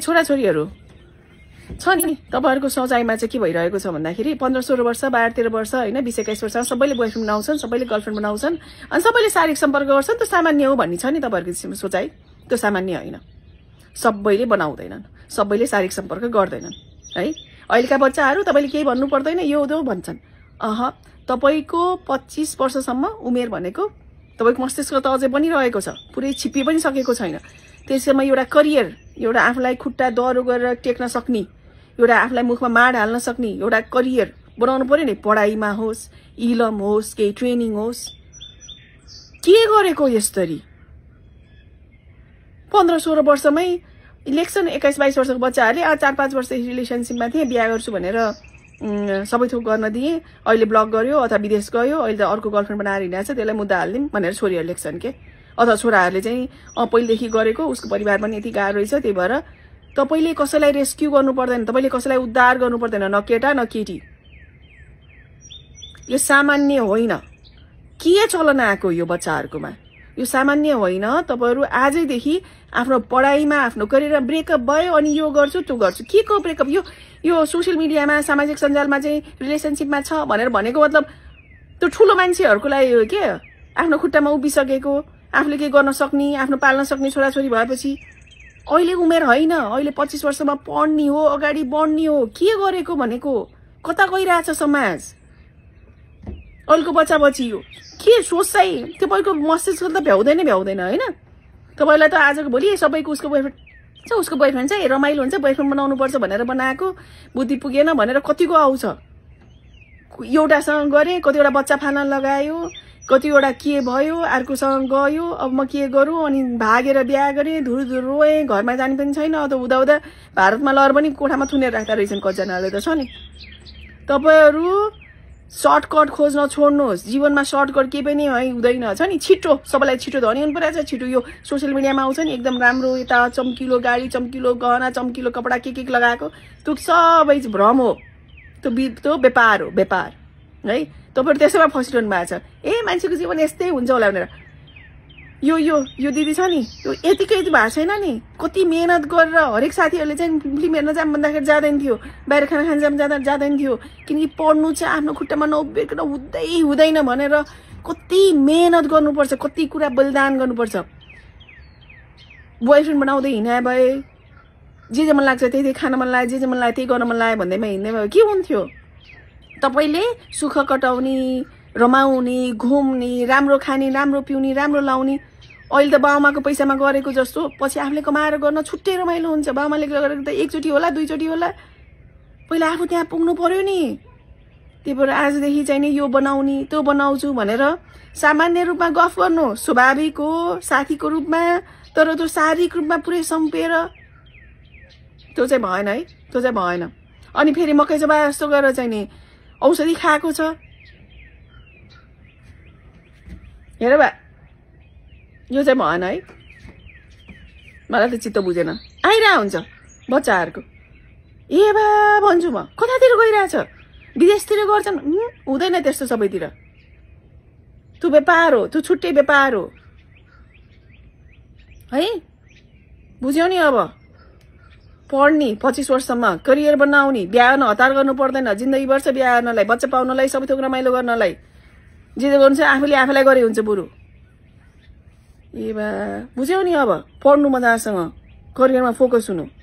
छोराछोरीहरू छ नि तपाईँहरूको सोचाइमा चाहिँ के भइरहेको छ भन्दाखेरि पन्ध्र सोह्र वर्ष बाह्र तेह्र वर्ष होइन बिस एक्काइस वर्ष सबैले बोयफ्रेन्ड बनाउँछन् सबैले गर्लफ्रेन्ड बनाउँछन् अनि सबैले शारीरिक सम्पर्क गर्छन् त सामान्य हो भन्ने छ नि तपाईँहरूको सोचाइ त्यो सामान्य होइन सबैले बनाउँदैनन् सबैले शारीरिक सम्पर्क गर्दैनन् है अहिलेका बच्चाहरू तपाईँले केही भन्नु पर्दैन यो त्यो भन्छन् अह तपाईँको पच्चिस वर्षसम्म उमेर भनेको तपाईँको मस्तिष्क त अझै बनिरहेको छ पुरै छिप्पी पनि सकेको छैन त्यसैमा एउटा करियर एउटा आफूलाई खुट्टा दह्रो गरेर टेक्न सक्ने एउटा आफूलाई मुखमा माड हाल्न सक्ने एउटा करियर बनाउनु पर्यो नि पढाइमा होस् इलम होस् केही ट्रेनिङ होस् के गरेको यसरी पन्ध्र सोह्र वर्षमै इलेक्सन एक्काइस बाइस वर्षको बच्चाहरूले चार पाँच वर्ष रिलेसनसिपमा थिएँ बिहा गर्छु भनेर सबै थोक गर्न दिएँ अहिले ब्लक गर्यो अथवा विदेश गयो अहिले त अर्को गर्लफ्रेन्ड बनाएर हिँडेको छ त्यसलाई मुद्दा हालिदिउँ भनेर छोरीहरू लेख्छन् के अथवा छोराहरूले चाहिँ अँ पहिलेदेखि गरेको उसको परिवार पनि यति गाह्रो रहेछ त्यही भएर तपाईँले कसैलाई रेस्क्यु गर्नु पर्दैन तपाईँले कसैलाई उद्धार गर्नु पर्दैन न केटा न केटी यो सामान्य होइन के चलन आएको यो बच्चाहरूकोमा यो सामान्य होइन तपाईँहरू आजैदेखि आफ्नो पढाइमा आफ्नो करियर ब्रेकअप भयो अनि यो गर्छु त्यो गर्छु के को ब्रेकअप यो यो सोसियल मिडियामा सामाजिक सञ्जालमा चाहिँ रिलेसनसिपमा छ भनेर भनेको मतलब त्यो ठुलो मान्छेहरूको लागि के आफ्नो खुट्टामा उभिसकेको आफूले केही गर्न सक्ने आफ्नो पाल्न सक्ने छोराछोरी भएपछि अहिले उमेर होइन अहिले पच्चिस वर्षमा पढ्ने हो अगाडि बढ्ने हो के गरेको भनेको कता गइरहेछ समाज अहिलेको बच्चा बच्ची हो के त्यो तपाईँको मस्तिष्क त भ्याउँदैन भ्याउँदैन होइन तपाईँलाई त आजको भोलि सबैको उसको बोयफ्रेन्ड छ उसको बोयफ्रेन्ड चाहिँ रमाइलो हुन्छ बोयफ्रेन्ड बनाउनुपर्छ भनेर बनाएको बुद्धि पुगेन भनेर कतिको आउँछ एउटासँग गरेँ कतिवटा बच्चा फाना लगायो कतिवटा के भयो अर्कोसँग गयो अब म के गरौँ अनि भागेर बिहा गरेँ धुर धुर रोएँ घरमा जाने पनि छैन त हुँदाहुँदा भारतमा लहर पनि कोठामा थुनेर राख्दा रहेछन् कतिजनाले त छ नि तपाईँहरू सर्टकट खोज्न छोड्नुहोस् जीवनमा सर्टकट केही पनि है हुँदैन छ नि छिटो सबैलाई छिटो धनी हुनु पुरा छ छिटो यो सोसियल मिडियामा आउँछ नि एकदम राम्रो यता चम्किलो गाडी चम्किलो गहना चम्किलो कपडा के के लगाएको त्यो सबै भ्रम हो त्यो बि त्यो व्यापार हो व्यापार है तपाईँहरू त्यसैमा फसिरहनु भएको छ ए मान्छेको जीवन यस्तै हुन्छ होला भनेर यो यो यो दिदी छ नि यो यतिकै यति भएको छैन नि कति मिहिनेत गरेर हरेक साथीहरूले चाहिँ फिल्म हेर्न जाऊँ भन्दाखेरि जाँदैन थियो बाहिर खाना खान जाऊँ जाँदा जाँदैन थियो किनकि पढ्नु चाहिँ आफ्नो खुट्टामा नउभिएर हुँदै हुँदैन भनेर कति मिहिनेत गर्नुपर्छ कति कुरा बलिदान गर्नुपर्छ बोयफ्रेन्ड बनाउँदै हिँडा भए जे जे मन लाग्छ त्यही त्यही खान मन लाग्यो जे जे मन लाग्यो त्यही गर्न मन लाग्यो भन्दैमा भयो के हुन्थ्यो तपाईँले सुख कटाउने रमाउने घुम्ने राम्रो खाने राम्रो पिउने राम्रो लाउने अहिले त बाबामाको पैसामा गरेको जस्तो पछि आफूले कमाएर गर्न छुट्टै रमाइलो हुन्छ बाबामाले गरेको त एकचोटि होला दुईचोटि होला पहिला आफू त्यहाँ पुग्नु पर्यो नि त्यही भएर आजदेखि चाहिँ नि यो बनाउने त्यो बनाउँछु भनेर सामान्य रूपमा गफ गर्नु स्वाभाविक हो साथीको रूपमा तर त्यो शारीरिक रूपमा पुरै सम्पेर त्यो चाहिँ भएन है त्यो चाहिँ भएन अनि फेरि मकै जबा जस्तो गरेर चाहिँ नि औषधि खाएको छ हेर बा यो चाहिँ भएन है मलाई त चित्त बुझेन आइरह हुन्छ बच्चाहरूको ए बा भन्छु म कतातिर गइरहेछ विदेशतिर गर्छन् हुँदैन त्यस्तो सबैतिर त्यो व्यापार हो त्यो छुट्टै व्यापार हो है बुझ्यौ नि अब पढ्ने पच्चिस वर्षसम्म करियर बनाउने गर्न हतार गर्नु पर्दैन बिहा गर्नलाई बच्चा पाउनलाई सबै थोक रमाइलो गर्नलाई जे जे गर्नु आफूले आफैलाई गरे हुन्छ बरु ए बा बुझ्यौ नि अब पढ्नु मजासँग करियरमा फोकस हुनु